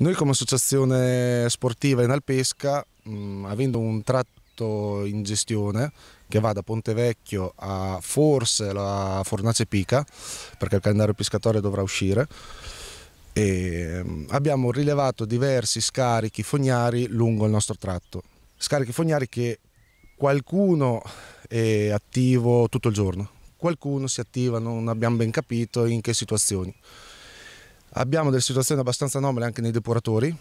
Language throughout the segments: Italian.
Noi come associazione sportiva in Alpesca, mh, mm, avendo un tratto in gestione che va da Ponte Vecchio a forse la Fornace Pica, perché il calendario piscatorio dovrà uscire, e mh, mm, abbiamo rilevato diversi scarichi fognari lungo il nostro tratto. Scarichi fognari che qualcuno è attivo tutto il giorno, qualcuno si attiva, non abbiamo ben capito in che situazioni. Abbiamo delle situazioni abbastanza anomale anche nei depuratori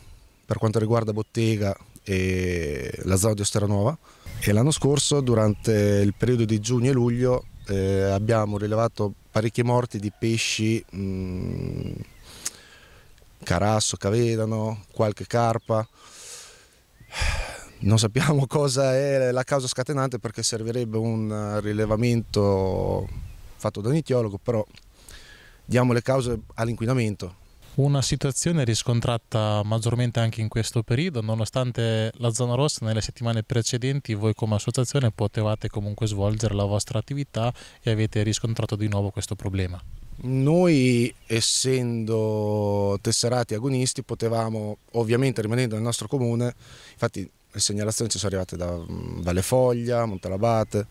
per quanto riguarda bottega e la zona di Osteranova e l'anno scorso durante il periodo di giugno e luglio eh, abbiamo rilevato parecchie morti di pesci mh, mm, carasso, cavedano, qualche carpa non sappiamo cosa è la causa scatenante perché servirebbe un rilevamento fatto da un etiologo, però diamo le cause all'inquinamento. Una situazione riscontrata maggiormente anche in questo periodo, nonostante la zona rossa nelle settimane precedenti voi come associazione potevate comunque svolgere la vostra attività e avete riscontrato di nuovo questo problema. Noi, essendo tesserati agonisti, potevamo, ovviamente rimanendo nel nostro comune, infatti le segnalazioni ci sono arrivate da mm, Valle Foglia, Montalabate,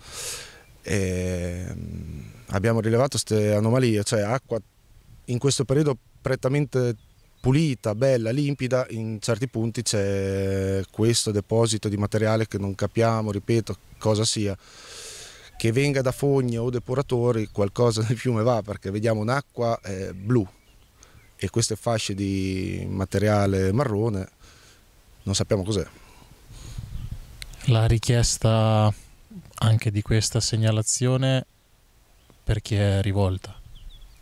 e ehm, abbiamo rilevato queste anomalie, cioè acqua in questo periodo prettamente pulita, bella, limpida, in certi punti c'è questo deposito di materiale che non capiamo, ripeto, cosa sia. Che venga da fogne o depuratori qualcosa nel fiume va perché vediamo un'acqua eh, blu e queste fasce di materiale marrone non sappiamo cos'è. La richiesta anche di questa segnalazione per chi è rivolta?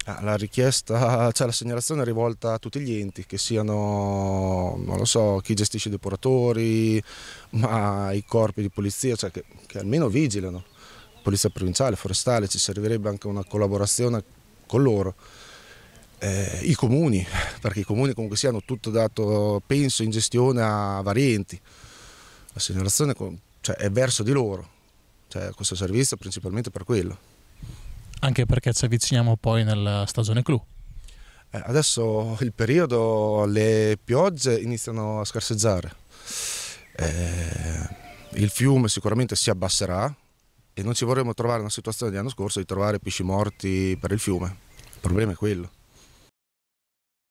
Ah, la richiesta, cioè la segnalazione è rivolta a tutti gli enti, che siano, non lo so, chi gestisce i depuratori, ma i corpi di polizia, cioè che, che almeno vigilano, polizia provinciale, forestale, ci servirebbe anche una collaborazione con loro. Eh, I comuni, perché i comuni comunque siano tutto dato, penso, in gestione a vari enti. La segnalazione cioè, è verso di loro, cioè, questo servizio è principalmente per quello anche perché ci avviciniamo poi nella stagione clou. Eh, adesso il periodo, le piogge iniziano a scarseggiare, eh, il fiume sicuramente si abbasserà e non ci vorremmo trovare una situazione dell'anno scorso di trovare pesci morti per il fiume, il problema è quello.